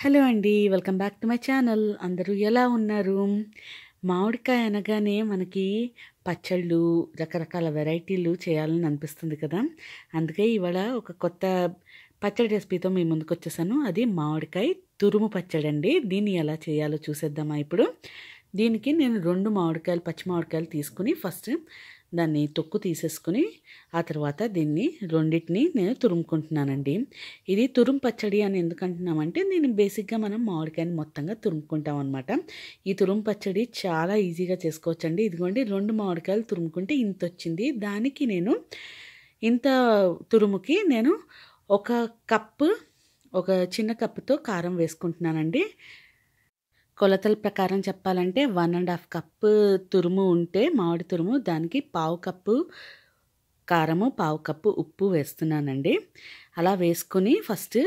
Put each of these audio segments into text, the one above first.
hello అండి welcome back to my channel అందరూ ఎలా ఉన్నారు మామిడికాయ అనగానే మనకి పచ్చళ్ళు రకరకాల వెరైటీలు చేయాలని అనిపిస్తుంది కదా అందుకే ఇవాళ ఒక కొత్త పచ్చడి రెసిపీతో మీ ముందుకు వచ్చేసాను అది మామిడికాయ తురుము పచ్చడి అండి దీన్ని ఎలా చేయాలో చూసేద్దామా ఇప్పుడు దీనికి నేను రెండు మామిడికాయలు పచ్చి మామిడికాయలు తీసుకుని ఫస్ట్ దాన్ని తొక్కు తీసేసుకుని ఆ తర్వాత దీన్ని రెండింటిని నేను తురుముకుంటున్నానండి ఇది తురుము పచ్చడి అని ఎందుకు అంటున్నామంటే నేను బేసిక్గా మనం మామిడికాయని మొత్తంగా తురుముకుంటాం అనమాట ఈ తురుము పచ్చడి చాలా ఈజీగా చేసుకోవచ్చండి ఇదిగోండి రెండు మామిడికాయలు తురుముకుంటే ఇంత వచ్చింది దానికి నేను ఇంత తురుముకి నేను ఒక కప్పు ఒక చిన్న కప్పుతో కారం వేసుకుంటున్నానండి కొలతల ప్రకారం చెప్పాలంటే వన్ అండ్ హాఫ్ కప్పు తురుము ఉంటే మామిడి తురుము దానికి పావు కప్పు కారము పావు కప్పు ఉప్పు వేస్తున్నానండి అలా వేసుకొని ఫస్ట్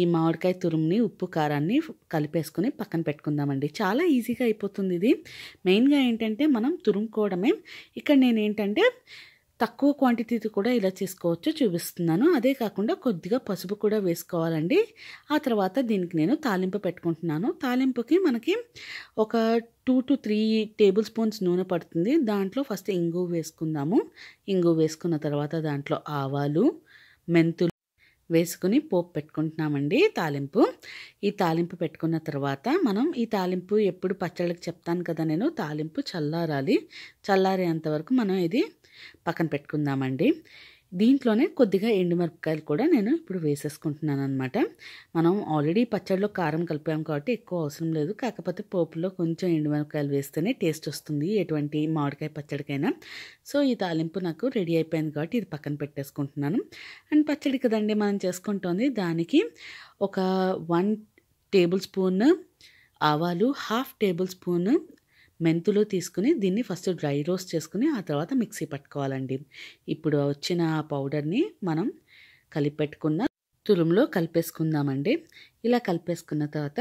ఈ మామిడికాయ తురుముని ఉప్పు కారాన్ని కలిపేసుకొని పక్కన పెట్టుకుందామండి చాలా ఈజీగా అయిపోతుంది ఇది మెయిన్గా ఏంటంటే మనం తురుముకోవడమే ఇక్కడ నేను ఏంటంటే తక్కువ క్వాంటిటీతో కూడా ఇలా చేసుకోవచ్చు చూపిస్తున్నాను అదే కాకుండా కొద్దిగా పసుపు కూడా వేసుకోవాలండి ఆ తర్వాత దీనికి నేను తాలింపు పెట్టుకుంటున్నాను తాలింపుకి మనకి ఒక two to three tablespoons నూనె పడుతుంది దాంట్లో ఫస్ట్ ఇంగు వేసుకుందాము ఇంగు వేసుకున్న తర్వాత దాంట్లో ఆవాలు మెంతులు వేసుకుని పోపు పెట్టుకుంటున్నామండి తాలింపు ఈ తాలింపు పెట్టుకున్న తర్వాత మనం ఈ తాలింపు ఎప్పుడు పచ్చళ్ళకి చెప్తాను కదా నేను తాలింపు చల్లారాలి చల్లారేంత వరకు మనం ఇది పక్కన పెట్టుకుందామండి దీంట్లోనే కొద్దిగా ఎండుమిరపకాయలు కూడా నేను ఇప్పుడు వేసేసుకుంటున్నాను అనమాట మనం ఆల్రెడీ పచ్చడిలో కారం కలిపాము కాబట్టి ఎక్కువ అవసరం లేదు కాకపోతే పోపులో కొంచెం ఎండుమిరపకాయలు వేస్తేనే టేస్ట్ వస్తుంది ఎటువంటి మామిడికాయ పచ్చడికైనా సో ఈ తాలింపు నాకు రెడీ అయిపోయింది కాబట్టి ఇది పక్కన పెట్టేసుకుంటున్నాను అండ్ పచ్చడి కదండి మనం చేసుకుంటుంది దానికి ఒక వన్ టేబుల్ స్పూన్ ఆవాలు హాఫ్ టేబుల్ స్పూన్ మెంతులు తీసుకుని దీన్ని ఫస్ట్ డ్రై రోస్ట్ చేసుకుని ఆ తర్వాత మిక్సీ పట్టుకోవాలండి ఇప్పుడు వచ్చిన పౌడర్ని మనం కలిపెట్టుకున్న తురుములో కలిపేసుకుందామండి ఇలా కలిపేసుకున్న తర్వాత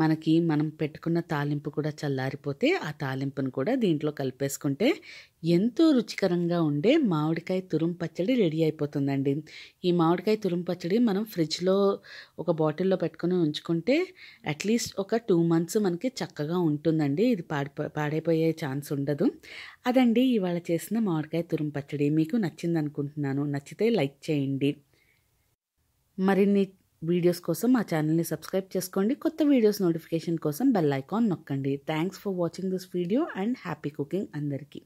మనకి మనం పెట్టుకున్న తాలింపు కూడా చల్లారిపోతే ఆ తాలింపును కూడా దీంట్లో కలిపేసుకుంటే ఎంతో రుచికరంగా ఉండే మామిడికాయ తురుం పచ్చడి రెడీ అయిపోతుందండి ఈ మామిడికాయ తురుం పచ్చడి మనం ఫ్రిడ్జ్లో ఒక బాటిల్లో పెట్టుకుని ఉంచుకుంటే అట్లీస్ట్ ఒక టూ మంత్స్ మనకి చక్కగా ఉంటుందండి ఇది పాడిపో పాడైపోయే ఛాన్స్ ఉండదు అదండి ఇవాళ చేసిన మామిడికాయ తురుం పచ్చడి మీకు నచ్చింది అనుకుంటున్నాను నచ్చితే లైక్ చేయండి మరిన్ని వీడియోస్ కోసం మా ఛానల్ని సబ్స్క్రైబ్ చేసుకోండి కొత్త వీడియోస్ నోటిఫికేషన్ కోసం బెల్ ఐకాన్ నొక్కండి thanks for watching this video and happy cooking అందరికీ